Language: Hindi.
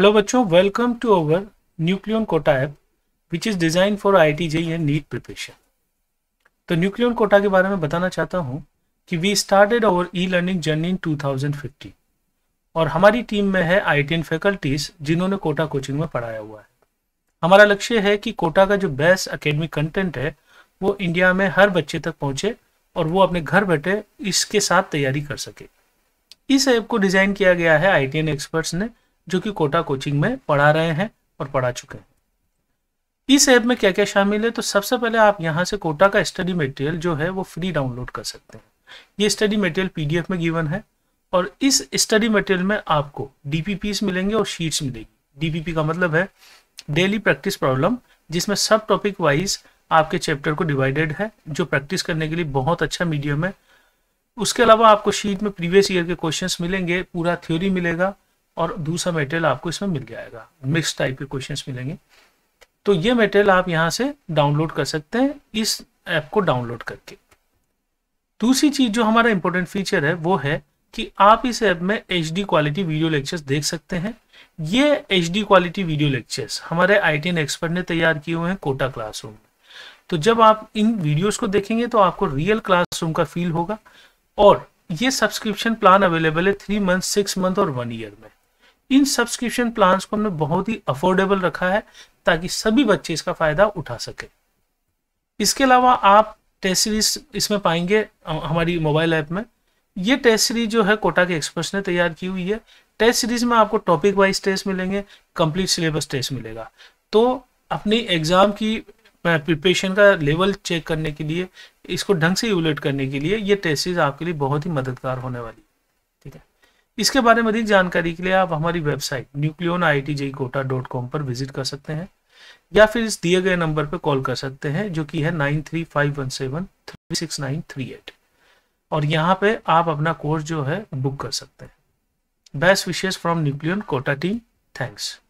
हेलो बच्चों welcome to our Nucleon Kota app which is designed for I T JEE and NEET preparation तो न्यूक्लियन कोटा के बारे में बताना चाहता हूँ कि we started our e learning journey in 2015 और हमारी टीम में है आई टी एन फैकल्टीज जिन्होंने कोटा कोचिंग में पढ़ाया हुआ है हमारा लक्ष्य है कि कोटा का जो बेस्ट अकेडमिक कंटेंट है वो इंडिया में हर बच्चे तक पहुँचे और वो अपने घर बैठे इसके साथ तैयारी कर सके इस ऐप को डिज़ाइन किया गया है आई टी एन एक्सपर्ट्स ने जो कि कोटा कोचिंग में पढ़ा रहे हैं और पढ़ा चुके हैं इस ऐप में क्या क्या शामिल है तो सबसे पहले आप यहाँ से कोटा का स्टडी मटेरियल जो है वो फ्री डाउनलोड कर सकते हैं ये स्टडी मटेरियल पीडीएफ में गिवन है और इस स्टडी मटेरियल में आपको डीपीपीस मिलेंगे और शीट्स मिलेगी डीपीपी का मतलब है डेली प्रैक्टिस प्रॉब्लम जिसमें सब टॉपिक वाइज आपके चैप्टर को डिवाइडेड है जो प्रैक्टिस करने के लिए बहुत अच्छा मीडियम है उसके अलावा आपको शीट में प्रीवियस ईयर के क्वेश्चंस मिलेंगे पूरा थ्योरी मिलेगा और दूसरा मटेरियल आपको इसमें मिल जाएगा मिक्स टाइप के क्वेश्चन मिलेंगे तो ये मटेरियल आप यहाँ से डाउनलोड कर सकते हैं इस ऐप को डाउनलोड करके दूसरी चीज़ जो हमारा इंपॉर्टेंट फीचर है वो है कि आप इस ऐप में एच क्वालिटी वीडियो लेक्चर्स देख सकते हैं ये एच क्वालिटी वीडियो लेक्चर्स हमारे आई एक्सपर्ट ने तैयार किए हुए हैं कोटा क्लासरूम में तो जब आप इन वीडियोस को देखेंगे तो आपको रियल क्लासरूम का फील होगा और ये सब्सक्रिप्शन प्लान अवेलेबल है थ्री मंथ सिक्स मंथ और वन ईयर में इन सब्सक्रिप्शन प्लान्स को हमने बहुत ही अफोर्डेबल रखा है ताकि सभी बच्चे इसका फायदा उठा सके इसके अलावा आप टेस्ट सीरीज इसमें पाएंगे हमारी मोबाइल ऐप में ये टेस्ट सीरीज जो है कोटा के एक्सपर्ट्स ने तैयार की हुई है टेस्ट सीरीज में आपको टॉपिक वाइज टेस्ट मिलेंगे कंप्लीट सिलेबस टेस्ट मिलेगा तो अपनी एग्जाम की प्रिपरेशन का लेवल चेक करने के लिए इसको ढंग से यूलेट करने के लिए ये टेस्ट सीरीज आपके लिए बहुत ही मददगार होने वाली ठीक है इसके बारे में अधिक जानकारी के लिए आप हमारी website Nucleon I T JEE Kota dot com पर विजिट कर सकते हैं या फिर इस दिए गए नंबर पर कॉल कर सकते हैं जो कि है nine three five one seven three six nine three eight और यहाँ पे आप अपना कोर्स जो है बुक कर सकते हैं best wishes from Nucleon Kota team thanks